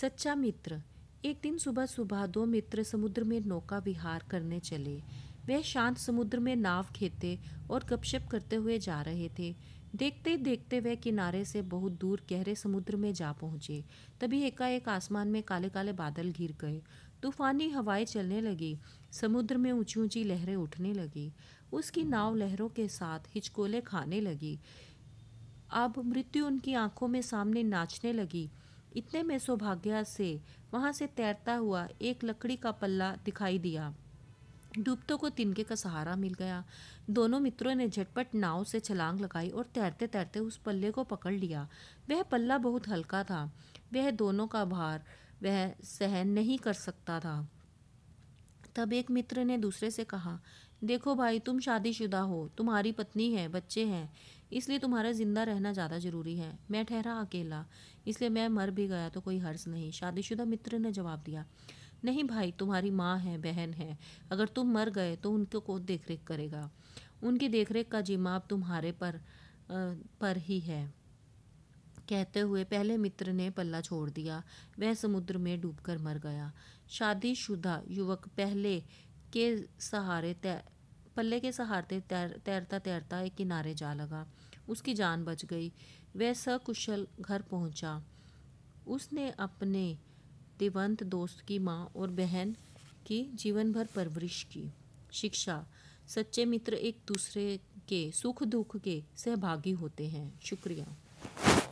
सच्चा मित्र एक दिन सुबह सुबह दो मित्र समुद्र में नौका विहार करने चले वह शांत समुद्र में नाव खेते और गपशप करते हुए जा रहे थे देखते देखते वह किनारे से बहुत दूर गहरे समुद्र में जा पहुंचे तभी एकाएक आसमान में काले काले बादल घिर गए तूफानी हवाएं चलने लगी समुद्र में ऊंची ऊंची लहरें उठने लगी उसकी नाव लहरों के साथ हिचकोले खाने लगी अब मृत्यु उनकी आंखों में सामने नाचने लगी इतने में सौभाग्य से वहाँ से तैरता हुआ एक लकड़ी का पल्ला दिखाई दिया डूबतों को तिनके का सहारा मिल गया दोनों मित्रों ने झटपट नाव से छलांग लगाई और तैरते तैरते उस पल्ले को पकड़ लिया वह पल्ला बहुत हल्का था वह दोनों का भार वह सहन नहीं कर सकता था तब एक मित्र ने दूसरे से कहा देखो भाई तुम शादीशुदा हो तुम्हारी पत्नी है बच्चे हैं इसलिए तुम्हारा ज़िंदा रहना ज़्यादा ज़रूरी है मैं ठहरा अकेला इसलिए मैं मर भी गया तो कोई हर्ज नहीं शादीशुदा मित्र ने जवाब दिया नहीं भाई तुम्हारी माँ है बहन है अगर तुम मर गए तो उनको कौन देख रेख करेगा उनकी देख रेख का जिम्मा अब तुम्हारे पर आ, पर ही है कहते हुए पहले मित्र ने पल्ला छोड़ दिया वह समुद्र में डूबकर मर गया शादीशुदा युवक पहले के सहारे तय पल्ले के सहारते तैर तैरता तैरता एक किनारे जा लगा उसकी जान बच गई वह सकुशल घर पहुंचा उसने अपने दिवंत दोस्त की माँ और बहन की जीवन भर परवरिश की शिक्षा सच्चे मित्र एक दूसरे के सुख दुख के सहभागी होते हैं शुक्रिया